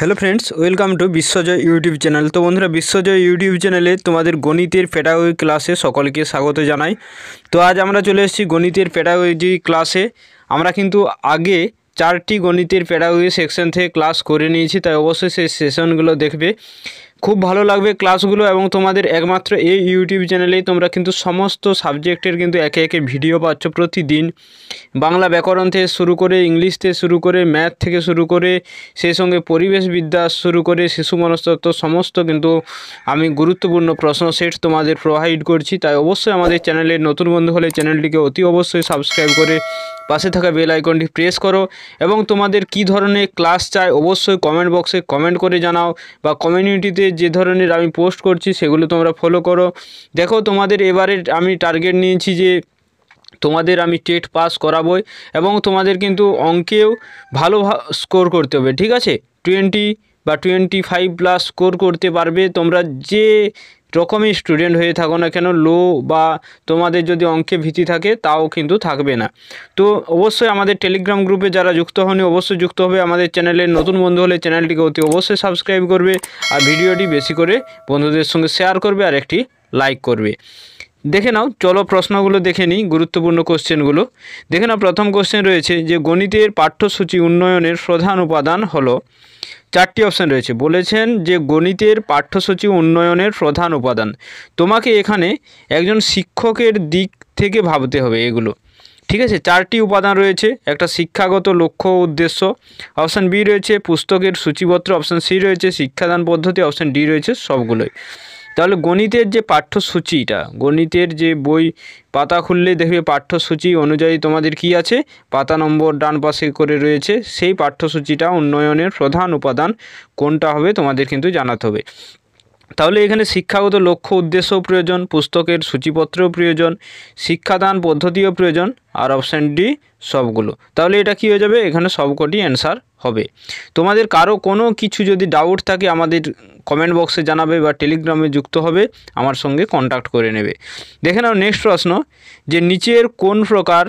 hello friends welcome to Biswajoy YouTube channel তো বন্ধুরা বিশ্বজয় YouTube চ্যানেলে তোমাদের গণিতের পেডাগজি ক্লাসে সকলকে স্বাগত জানাই তো আজ আমরা চলে এসেছি গণিতের পেডাগজি ক্লাসে আমরা কিন্তু আগে চারটি গণিতের পেডাগজি সেকশন থেকে ক্লাস করে নিয়েছি তাই অবশ্যই সেই সেশনগুলো দেখবে খুব ভালো লাগবে ক্লাসগুলো এবং তোমাদের একমাত্র এই ইউটিউব চ্যানেলেই তোমরা কিন্তু সমস্ত সাবজেক্টের কিন্তু একে একে ভিডিও পাচ্ছ প্রতিদিন বাংলা ব্যাকরণ থেকে শুরু করে ইংলিশ থেকে শুরু করে ম্যাথ থেকে শুরু করে সেই সঙ্গে পরিবেশ বিদ্যা শুরু করে শিশু মনস্তত্ব সমস্ত কিন্তু আমি গুরুত্বপূর্ণ প্রশ্ন সেট তোমাদের প্রোভাইড করছি তাই অবশ্যই আমাদের চ্যানেলের নতুন বন্ধু হলে চ্যানেলটিকে অতি অবশ্যই সাবস্ক্রাইব করে পাশে থাকা বেল আইকনটি প্রেস করো এবং তোমাদের কি ধরনের ক্লাস চাই অবশ্যই কমেন্ট বক্সে কমেন্ট করে জানাও বা কমিউনিটিতে যে ধরনের আমি পোস্ট করছি সেগুলো তোমরা ফলো করো দেখো তোমাদের এবারে আমি টার্গেট নিয়েছি যে তোমাদের আমি টেট পাস করাবই এবং তোমাদের কিন্তু অঙ্কেও ভালো স্কোর করতে হবে ঠিক আছে টোয়েন্টি বা টোয়েন্টি ফাইভ প্লাস স্কোর করতে পারবে তোমরা যে রকমই স্টুডেন্ট হয়ে থাকো না কেন লো বা তোমাদের যদি অঙ্কে ভীতি থাকে তাও কিন্তু থাকবে না তো অবশ্যই আমাদের টেলিগ্রাম গ্রুপে যারা যুক্ত হননি অবশ্যই যুক্ত হবে আমাদের চ্যানেলের নতুন বন্ধু হলে চ্যানেলটিকে অতি অবশ্যই সাবস্ক্রাইব করবে আর ভিডিওটি বেশি করে বন্ধুদের সঙ্গে শেয়ার করবে আর একটি লাইক করবে দেখে নাও চলো প্রশ্নগুলো দেখে নিই গুরুত্বপূর্ণ কোশ্চেনগুলো দেখে নাও প্রথম কোশ্চেন রয়েছে যে গণিতের পাঠ্যসূচি উন্নয়নের প্রধান উপাদান হলো চারটি অপশান রয়েছে বলেছেন যে গণিতের পাঠ্যসূচি উন্নয়নের প্রধান উপাদান তোমাকে এখানে একজন শিক্ষকের দিক থেকে ভাবতে হবে এগুলো ঠিক আছে চারটি উপাদান রয়েছে একটা শিক্ষাগত লক্ষ্য উদ্দেশ্য অপশান বি রয়েছে পুস্তকের সূচিপত্র অপশান সি রয়েছে শিক্ষাদান পদ্ধতি অপশান ডি রয়েছে সবগুলোই তাহলে গণিতের যে পাঠ্যসূচিটা গণিতের যে বই পাতা খুললে দেখবে পাঠ্যসূচি অনুযায়ী তোমাদের কি আছে পাতা নম্বর ডান পাশে করে রয়েছে সেই পাঠ্যসূচিটা উন্নয়নের প্রধান উপাদান কোনটা হবে তোমাদের কিন্তু জানাতে হবে তাহলে এখানে শিক্ষাগত লক্ষ্য উদ্দেশ্য প্রয়োজন পুস্তকের সূচিপত্রও প্রয়োজন শিক্ষাদান পদ্ধতিও প্রয়োজন আর অপশান ডি সবগুলো তাহলে এটা কি হয়ে যাবে এখানে সবকটি অ্যান্সার হবে তোমাদের কারো কোনো কিছু যদি ডাউট থাকে আমাদের কমেন্ট বক্সে জানাবে বা টেলিগ্রামে যুক্ত হবে আমার সঙ্গে কন্ট্যাক্ট করে নেবে দেখে নাও নেক্সট প্রশ্ন যে নিচের কোন প্রকার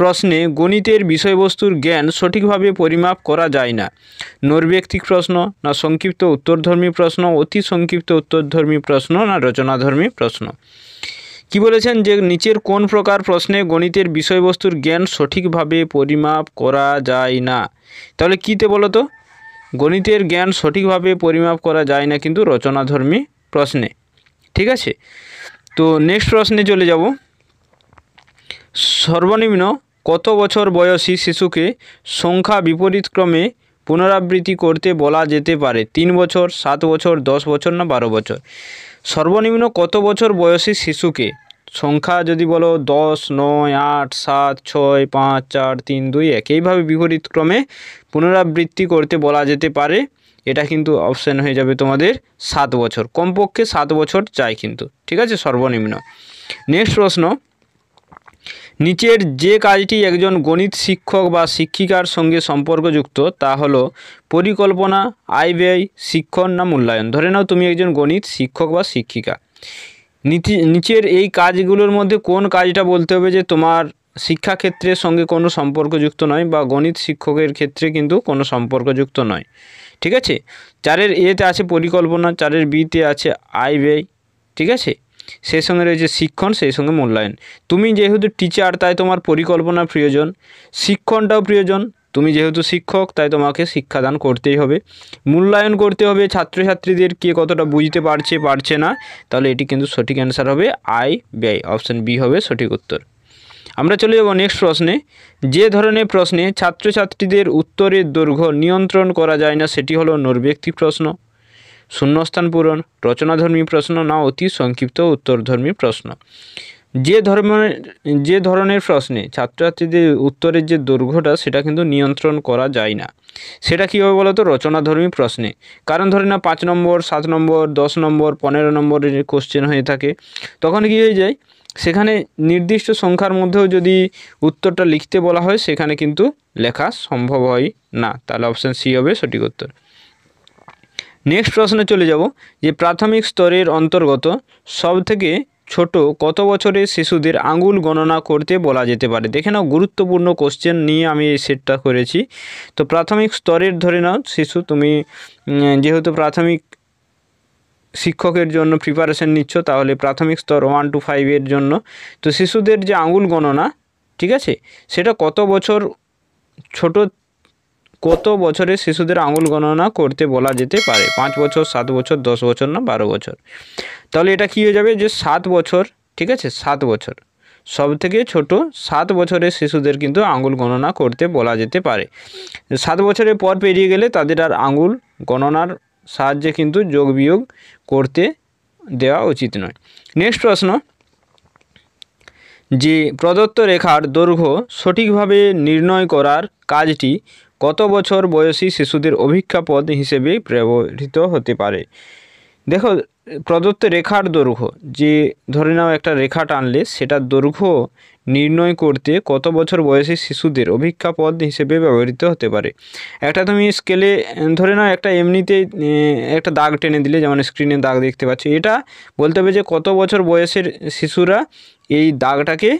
প্রশ্নে গণিতের বিষয়বস্তুর জ্ঞান সঠিকভাবে পরিমাপ করা যায় না নৈর্ব্যক্তিক প্রশ্ন না সংক্ষিপ্ত উত্তরধর্মী প্রশ্ন অতি সংক্ষিপ্ত উত্তরধর্মী প্রশ্ন না রচনাধর্মী প্রশ্ন কি বলেছেন যে নিচের কোন প্রকার প্রশ্নে গণিতের বিষয়বস্তুর জ্ঞান সঠিকভাবে পরিমাপ করা যায় না তাহলে কীতে বলো তো গণিতের জ্ঞান সঠিকভাবে পরিমাপ করা যায় না কিন্তু রচনাধর্মী প্রশ্নে ঠিক আছে তো নেক্সট প্রশ্নে চলে যাব সর্বনিম্ন কত বছর বয়সী শিশুকে সংখ্যা বিপরীতক্রমে পুনরাবৃত্তি করতে বলা যেতে পারে তিন বছর সাত বছর দশ বছর না বারো বছর সর্বনিম্ন কত বছর বয়সী শিশুকে সংখ্যা যদি বলো দশ নয় আট সাত ছয় পাঁচ চার তিন দুই এক এইভাবে বিপরীত ক্রমে পুনরাবৃত্তি করতে বলা যেতে পারে এটা কিন্তু অপশান হয়ে যাবে তোমাদের সাত বছর কমপক্ষে সাত বছর চাই কিন্তু ঠিক আছে সর্বনিম্ন নেক্সট প্রশ্ন নিচের যে কাজটি একজন গণিত শিক্ষক বা শিক্ষিকার সঙ্গে সম্পর্কযুক্ত তা হলো পরিকল্পনা আয় ব্যয় শিক্ষণ না মূল্যায়ন ধরে নাও তুমি একজন গণিত শিক্ষক বা শিক্ষিকা নীতি নিচের এই কাজগুলোর মধ্যে কোন কাজটা বলতে হবে যে তোমার শিক্ষাক্ষেত্রের সঙ্গে কোনো সম্পর্কযুক্ত নয় বা গণিত শিক্ষকের ক্ষেত্রে কিন্তু কোনো সম্পর্কযুক্ত নয় ঠিক আছে চারের এতে আছে পরিকল্পনা চারের বিতে আছে আয় ব্যয় ঠিক আছে সেই সঙ্গে রয়েছে শিক্ষণ সেই সঙ্গে মূল্যায়ন তুমি যেহেতু টিচার তাই তোমার পরিকল্পনা প্রয়োজন শিক্ষণটাও প্রয়োজন তুমি যেহেতু শিক্ষক তাই তোমাকে শিক্ষাদান করতেই হবে মূল্যায়ন করতে হবে ছাত্রছাত্রীদের কে কতটা বুঝতে পারছে পারছে না তাহলে এটি কিন্তু সঠিক অ্যান্সার হবে আয় ব্যয় অপশান বি হবে সঠিক উত্তর আমরা চলে যাব নেক্সট প্রশ্নে যে ধরনের প্রশ্নে ছাত্রছাত্রীদের উত্তরের দৈর্ঘ্য নিয়ন্ত্রণ করা যায় না সেটি হলো নৈর্ব্যক্তিক প্রশ্ন শূন্যস্থান পূরণ রচনাধর্মী প্রশ্ন না অতি সংক্ষিপ্ত উত্তরধর্মী প্রশ্ন যে ধর্মের যে ধরনের প্রশ্নে ছাত্রছাত্রীদের উত্তরের যে দৈর্ঘ্যটা সেটা কিন্তু নিয়ন্ত্রণ করা যায় না সেটা কীভাবে বলতো রচনাধর্মী প্রশ্নে কারণ ধরে না পাঁচ নম্বর সাত নম্বর দশ নম্বর পনেরো নম্বরের কোশ্চেন হয়ে থাকে তখন কী হয়ে যায় সেখানে নির্দিষ্ট সংখ্যার মধ্যেও যদি উত্তরটা লিখতে বলা হয় সেখানে কিন্তু লেখা সম্ভব হয় না তাহলে অপশান সি হবে সঠিক উত্তর নেক্সট প্রশ্নে চলে যাব যে প্রাথমিক স্তরের অন্তর্গত সব থেকে ছোট কত বছরের শিশুদের আঙুল গণনা করতে বলা যেতে পারে দেখে নাও গুরুত্বপূর্ণ কোশ্চেন নিয়ে আমি এই সেটটা করেছি তো প্রাথমিক স্তরের ধরে নাও শিশু তুমি যেহেতু প্রাথমিক শিক্ষকের জন্য প্রিপারেশন নিচ্ছ তাহলে প্রাথমিক স্তর ওয়ান টু ফাইভের জন্য তো শিশুদের যে আঙুল গণনা ঠিক আছে সেটা কত বছর ছোট কত বছরে শিশুদের আঙুল গণনা করতে বলা যেতে পারে পাঁচ বছর সাত বছর দশ বছর না বারো বছর তাহলে এটা কী হয়ে যাবে যে সাত বছর ঠিক আছে সাত বছর সব থেকে ছোট সাত বছরের শিশুদের কিন্তু আঙুল গণনা করতে বলা যেতে পারে সাত বছরের পর পেরিয়ে গেলে তাদের আর আঙুল গণনার সাহায্যে কিন্তু যোগ বিয়োগ করতে দেওয়া উচিত নয় নেক্সট প্রশ্ন যে প্রদত্ত রেখার দৈর্ঘ্য সঠিকভাবে নির্ণয় করার কাজটি কত বছর বয়সী শিশুদের অভিক্ষাপদ হিসেবে ব্যবহৃত হতে পারে দেখো প্রদত্ত রেখার দৈর্ঘ্য যে ধরে নাও একটা রেখা টানলে সেটার দৈর্ঘ্য নির্ণয় করতে কত বছর বয়সী শিশুদের অভিক্ষা পদ হিসেবে ব্যবহৃত হতে পারে একটা তুমি স্কেলে ধরে নাও একটা এমনিতে একটা দাগ টেনে দিলে যেমন স্ক্রিনে দাগ দেখতে পাচ্ছ এটা বলতে হবে যে কত বছর বয়সের শিশুরা এই দাগটাকে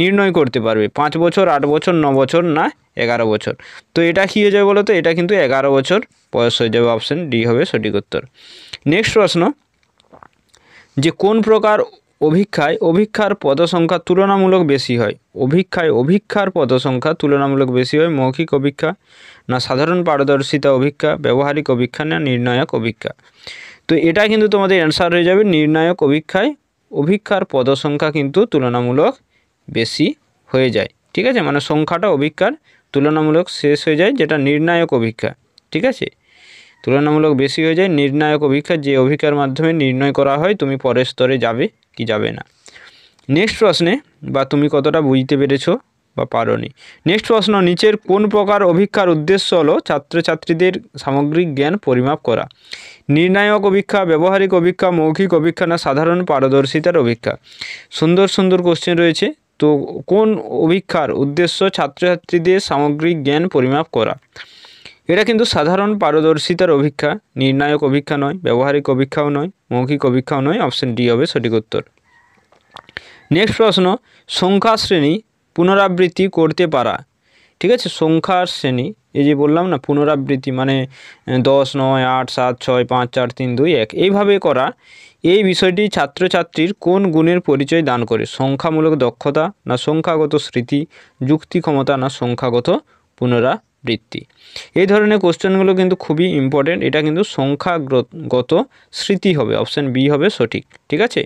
নির্ণয় করতে পারবে পাঁচ বছর আট বছর ন বছর না এগারো বছর তো এটা কী হয়ে যাবে বলো তো এটা কিন্তু এগারো বছর বয়স হয়ে যাবে অপশান ডি হবে সঠিক উত্তর নেক্সট প্রশ্ন যে কোন প্রকার অভিক্ষায় অভিক্ষার পদসংখ্যা তুলনামূলক বেশি হয় অভিক্ষায় অভিক্ষার পদসংখ্যা তুলনামূলক বেশি হয় মৌখিক অভিক্ষা না সাধারণ পারদর্শিতা অভিক্ষা ব্যবহারিক অভিক্ষা না নির্ণায়ক অভিক্ষা তো এটা কিন্তু তোমাদের অ্যান্সার হয়ে যাবে নির্ণায়ক অভিক্ষায় অভিক্ষার পদসংখ্যা কিন্তু তুলনামূলক বেশি হয়ে যায় ঠিক আছে মানে সংখ্যাটা অভিক্ষার তুলনামূলক শেষ হয়ে যায় যেটা নির্ণায়ক অভিক্ষা ঠিক আছে তুলনামূলক বেশি হয়ে যায় নির্ণায়ক অভিক্ষা যে অভিক্ষার মাধ্যমে নির্ণয় করা হয় তুমি পরের স্তরে যাবে কি যাবে না নেক্সট প্রশ্নে বা তুমি কতটা বুঝতে পেরেছো বা পারো নি নেক্সট প্রশ্ন নিচের কোন প্রকার অভিক্ষার উদ্দেশ্য হলো ছাত্রছাত্রীদের সামগ্রিক জ্ঞান পরিমাপ করা নির্ণায়ক অভিক্ষা ব্যবহারিক অভিক্ষা মৌখিক অভিক্ষা না সাধারণ পারদর্শিতার অভিক্ষা সুন্দর সুন্দর কোশ্চেন রয়েছে তো কোন অভিক্ষার উদ্দেশ্য ছাত্রছাত্রীদের সামগ্রিক জ্ঞান পরিমাপ করা এটা কিন্তু সাধারণ পারদর্শিতার অভিক্ষা নির্ণায়ক অভিক্ষা নয় ব্যবহারিক অভিক্ষাও নয় মৌখিক অভিক্ষাও নয় অপশন ডি হবে সঠিক উত্তর নেক্সট প্রশ্ন সংখ্যা শ্রেণী পুনরাবৃত্তি করতে পারা ঠিক আছে সংখ্যার শ্রেণী এই যে বললাম না পুনরাবৃত্তি মানে দশ নয় আট সাত ছয় পাঁচ চার তিন দুই এক এইভাবে করা এই বিষয়টি ছাত্রছাত্রীর কোন গুণের পরিচয় দান করে সংখ্যামূলক দক্ষতা না সংখ্যাগত স্মৃতি যুক্তি ক্ষমতা না সংখ্যাগত পুনরা বৃত্তি এই ধরনের কোশ্চেনগুলো কিন্তু খুবই ইম্পর্টেন্ট এটা কিন্তু সংখ্যাগত স্মৃতি হবে অপশান বি হবে সঠিক ঠিক আছে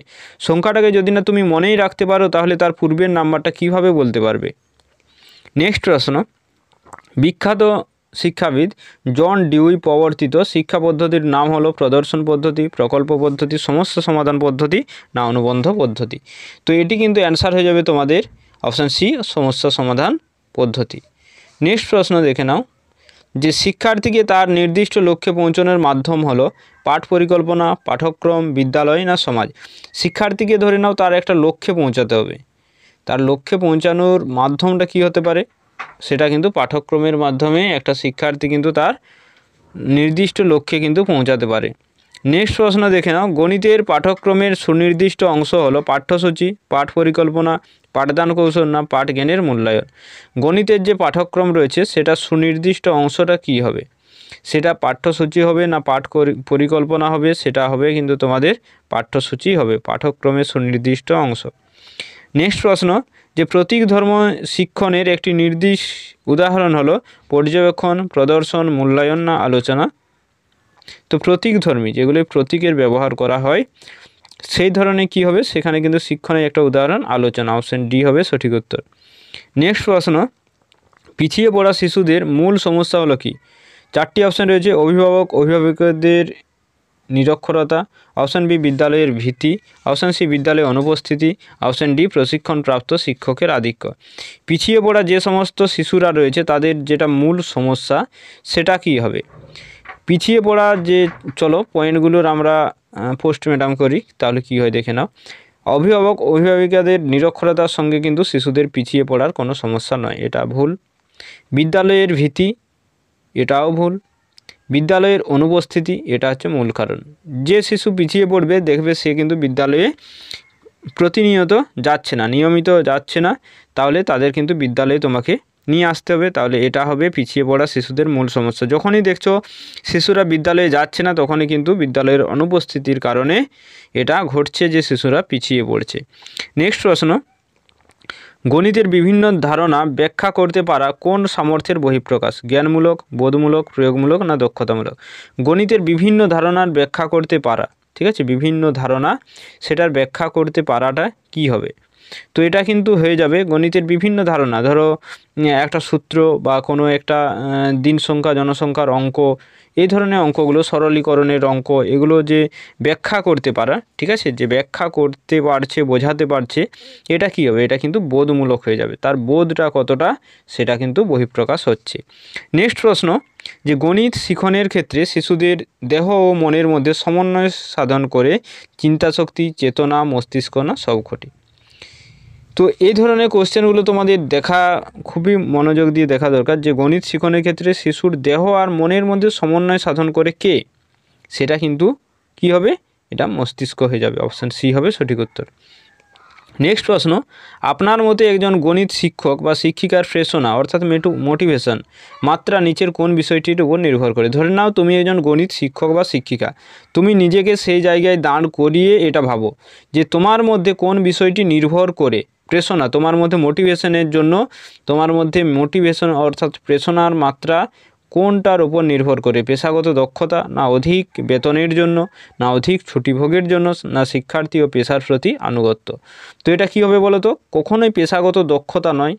সংখ্যাটাকে যদি না তুমি মনেই রাখতে পারো তাহলে তার পূর্বের নাম্বারটা কিভাবে বলতে পারবে নেক্সট প্রশ্ন বিখ্যাত শিক্ষাবিদ জন ডিউই প্রবর্তিত শিক্ষা পদ্ধতির নাম হলো প্রদর্শন পদ্ধতি প্রকল্প পদ্ধতি সমস্যা সমাধান পদ্ধতি না অনুবন্ধ পদ্ধতি তো এটি কিন্তু অ্যান্সার হয়ে যাবে তোমাদের অপশান সি সমস্যা সমাধান পদ্ধতি নেক্সট প্রশ্ন দেখে নাও যে শিক্ষার্থীকে তার নির্দিষ্ট লক্ষ্যে পৌঁছানোর মাধ্যম হলো পাঠ পরিকল্পনা পাঠক্রম বিদ্যালয় না সমাজ শিক্ষার্থীকে ধরে নাও তার একটা লক্ষ্যে পৌঁছাতে হবে তার লক্ষ্যে পৌঁছানোর মাধ্যমটা কি হতে পারে সেটা কিন্তু পাঠক্রমের মাধ্যমে একটা শিক্ষার্থী কিন্তু তার নির্দিষ্ট লক্ষ্যে কিন্তু পৌঁছাতে পারে নেক্সট প্রশ্ন দেখে নাও গণিতের পাঠক্রমের সুনির্দিষ্ট অংশ হলো পাঠ্যসূচি পাঠ পরিকল্পনা পাঠদান কৌশল না পাঠ জ্ঞানের মূল্যায়ন গণিতের যে পাঠ্যক্রম রয়েছে সেটা সুনির্দিষ্ট অংশটা কি হবে সেটা পাঠ্যসূচি হবে না পাঠ পরিকল্পনা হবে সেটা হবে কিন্তু তোমাদের পাঠ্যসূচি হবে পাঠ্যক্রমের সুনির্দিষ্ট অংশ নেক্সট প্রশ্ন যে প্রতীক ধর্ম শিক্ষণের একটি নির্দিষ্ট উদাহরণ হলো পর্যবেক্ষণ প্রদর্শন মূল্যায়ন না আলোচনা তো প্রতীকধর্মী যেগুলি প্রতীকের ব্যবহার করা হয় সেই ধরনের কি হবে সেখানে কিন্তু শিক্ষণের একটা উদাহরণ আলোচনা অপশান ডি হবে সঠিক উত্তর নেক্সট প্রশ্ন পিছিয়ে পড়া শিশুদের মূল সমস্যা হলো কি চারটি অপশান রয়েছে অভিভাবক অভিভাবকদের নিরক্ষরতা অপশান বি বিদ্যালয়ের ভীতি অপশান সি বিদ্যালয়ে অনুপস্থিতি অপশান ডি প্রশিক্ষণপ্রাপ্ত শিক্ষকের আধিক্য পিছিয়ে পড়া যে সমস্ত শিশুরা রয়েছে তাদের যেটা মূল সমস্যা সেটা কি হবে পিছিয়ে পড়া যে চলো পয়েন্টগুলোর আমরা পোস্টম্যাডাম করি তাহলে কি হয় দেখে নাও অভিভাবক অভিভাবিকাদের নিরক্ষরতার সঙ্গে কিন্তু শিশুদের পিছিয়ে পড়ার কোনো সমস্যা নয় এটা ভুল বিদ্যালয়ের ভীতি এটাও ভুল বিদ্যালয়ের অনুপস্থিতি এটা হচ্ছে মূল কারণ যে শিশু পিছিয়ে পড়বে দেখবে সে কিন্তু বিদ্যালয়ে প্রতিনিয়ত যাচ্ছে না নিয়মিত যাচ্ছে না তাহলে তাদের কিন্তু বিদ্যালয়ে তোমাকে নিয়ে আসতে হবে তাহলে এটা হবে পিছিয়ে পড়া শিশুদের মূল সমস্যা যখনই দেখছো শিশুরা বিদ্যালয়ে যাচ্ছে না তখনই কিন্তু বিদ্যালয়ের অনুপস্থিতির কারণে এটা ঘটছে যে শিশুরা পিছিয়ে পড়ছে নেক্সট প্রশ্ন গণিতের বিভিন্ন ধারণা ব্যাখ্যা করতে পারা কোন সামর্থ্যের বহিঃপ্রকাশ জ্ঞানমূলক বোধমূলক প্রয়োগমূলক না দক্ষতামূলক গণিতের বিভিন্ন ধারণার ব্যাখ্যা করতে পারা ঠিক আছে বিভিন্ন ধারণা সেটার ব্যাখ্যা করতে পারাটা কি হবে তো এটা কিন্তু হয়ে যাবে গণিতের বিভিন্ন ধারণা ধরো একটা সূত্র বা কোনো একটা দিন সংখ্যা জনসংখ্যার অঙ্ক এই ধরনের অঙ্কগুলো সরলীকরণের অঙ্ক এগুলো যে ব্যাখ্যা করতে পারা ঠিক আছে যে ব্যাখ্যা করতে পারছে বোঝাতে পারছে এটা কি হবে এটা কিন্তু বোধমূলক হয়ে যাবে তার বোধটা কতটা সেটা কিন্তু বহিঃপ্রকাশ হচ্ছে নেক্সট প্রশ্ন যে গণিত শিখনের ক্ষেত্রে শিশুদের দেহ ও মনের মধ্যে সমন্বয় সাধন করে চিন্তাশক্তি চেতনা মস্তিষ্ক না ঘটে তো এই ধরনের কোশ্চেনগুলো তোমাদের দেখা খুবই মনোযোগ দিয়ে দেখা দরকার যে গণিত শিখনের ক্ষেত্রে শিশুর দেহ আর মনের মধ্যে সমন্বয় সাধন করে কে সেটা কিন্তু কি হবে এটা মস্তিষ্ক হয়ে যাবে অপশান সি হবে সঠিক উত্তর নেক্সট প্রশ্ন আপনার মতে একজন গণিত শিক্ষক বা শিক্ষিকার ফ্রেশনা অর্থাৎ মেটু মোটিভেশন মাত্রা নিচের কোন বিষয়টির উপর নির্ভর করে ধরে নাও তুমি একজন গণিত শিক্ষক বা শিক্ষিকা তুমি নিজেকে সেই জায়গায় দাঁড় করিয়ে এটা ভাবো যে তোমার মধ্যে কোন বিষয়টি নির্ভর করে প্রেষণা তোমার মধ্যে মোটিভেশনের জন্য তোমার মধ্যে মোটিভেশন অর্থাৎ প্রেষণার মাত্রা কোনটার উপর নির্ভর করে পেশাগত দক্ষতা না অধিক বেতনের জন্য না অধিক ছুটি ভোগের জন্য না শিক্ষার্থী ও পেশার প্রতি আনুগত্য তো এটা কী হবে বলো তো কখনোই পেশাগত দক্ষতা নয়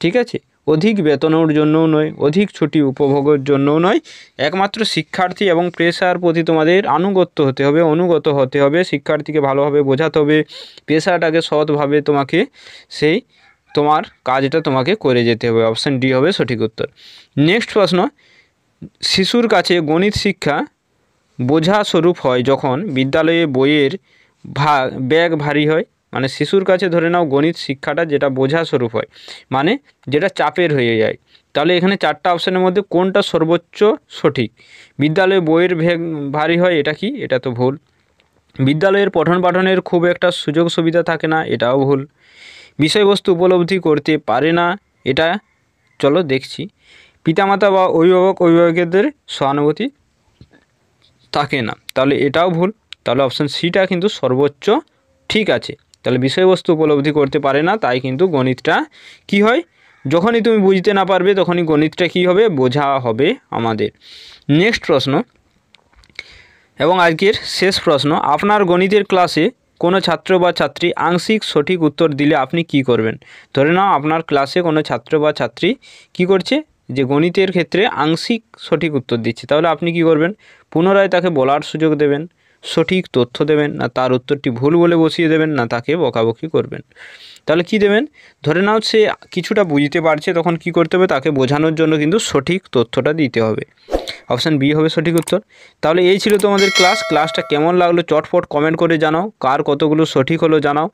ঠিক আছে অধিক বেতনের জন্যও নয় অধিক ছুটি উপভোগের জন্যও নয় একমাত্র শিক্ষার্থী এবং পেশার প্রতি তোমাদের আনুগত্য হতে হবে অনুগত হতে হবে শিক্ষার্থীকে ভালোভাবে বোঝাতে হবে পেশাটাকে সৎভাবে তোমাকে সেই তোমার কাজটা তোমাকে করে যেতে হবে অপশান ডি হবে সঠিক উত্তর নেক্সট প্রশ্ন শিশুর কাছে গণিত শিক্ষা বোঝা স্বরূপ হয় যখন বিদ্যালয়ে বইয়ের ভা ব্যাগ ভারী হয় মানে শিশুর কাছে ধরে নাও গণিত শিক্ষাটা যেটা বোঝা স্বরূপ হয় মানে যেটা চাপের হয়ে যায় তাহলে এখানে চারটা অপশানের মধ্যে কোনটা সর্বোচ্চ সঠিক বিদ্যালয়ে বইয়ের ভেগ ভারী হয় এটা কি এটা তো ভুল বিদ্যালয়ের পঠন পাঠনের খুব একটা সুযোগ সুবিধা থাকে না এটাও ভুল বিষয়বস্তু উপলব্ধি করতে পারে না এটা চলো দেখছি পিতামাতা বা অভিভাবক অভিভাবকদের সহানুভূতি থাকে না তাহলে এটাও ভুল তাহলে অপশান সিটা কিন্তু সর্বোচ্চ ঠিক আছে তাহলে বিষয়বস্তু উপলব্ধি করতে পারে না তাই কিন্তু গণিতটা কি হয় যখনই তুমি বুঝতে না পারবে তখনই গণিতটা কি হবে বোঝা হবে আমাদের নেক্সট প্রশ্ন এবং আজকের শেষ প্রশ্ন আপনার গণিতের ক্লাসে কোনো ছাত্র বা ছাত্রী আংশিক সঠিক উত্তর দিলে আপনি কি করবেন ধরে নাও আপনার ক্লাসে কোনো ছাত্র বা ছাত্রী কি করছে যে গণিতের ক্ষেত্রে আংশিক সঠিক উত্তর দিচ্ছে তাহলে আপনি কি করবেন পুনরায় তাকে বলার সুযোগ দেবেন সঠিক তথ্য দেবেন না তার উত্তরটি ভুল বলে বসিয়ে দেবেন না তাকে বকাবকি করবেন তাহলে কি দেবেন ধরে নাও সে কিছুটা বুঝতে পারছে তখন কি করতে হবে তাকে বোঝানোর জন্য কিন্তু সঠিক তথ্যটা দিতে হবে অপশান বি হবে সঠিক উত্তর তাহলে এই ছিল তোমাদের ক্লাস ক্লাসটা কেমন লাগলো চটপট কমেন্ট করে জানাও কার কতগুলো সঠিক হলো জানাও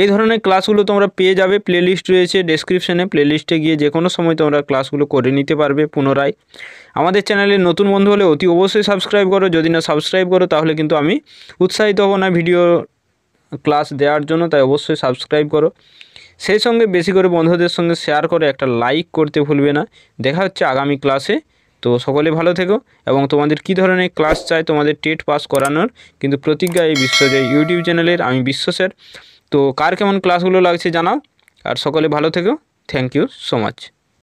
এই ধরনের ক্লাসগুলো তোমরা পেয়ে যাবে প্লেলিস্ট রয়েছে ডেসক্রিপশনে প্লেলিস্টে গিয়ে যে কোনো সময় তোমরা ক্লাসগুলো করে নিতে পারবে পুনরায় আমাদের চ্যানেলে নতুন বন্ধু হলে অতি অবশ্যই সাবস্ক্রাইব করো যদি না সাবস্ক্রাইব করো তাহলে কিন্তু আমি উৎসাহিত হব না ভিডিও ক্লাস দেওয়ার জন্য তাই অবশ্যই সাবস্ক্রাইব করো সেই সঙ্গে বেশি করে বন্ধুদের সঙ্গে শেয়ার করে একটা লাইক করতে ভুলবে না দেখা হচ্ছে আগামী ক্লাসে তো সকলে ভালো থেকো এবং তোমাদের কি ধরনের ক্লাস চাই তোমাদের টেট পাস করানোর কিন্তু প্রতিজ্ঞা এই বিশ্বজয় ইউটিউব চ্যানেলের আমি বিশ্ব তো কার কেমন ক্লাসগুলো লাগছে জানাও আর সকলে ভালো থেকো থ্যাংক ইউ সো মাচ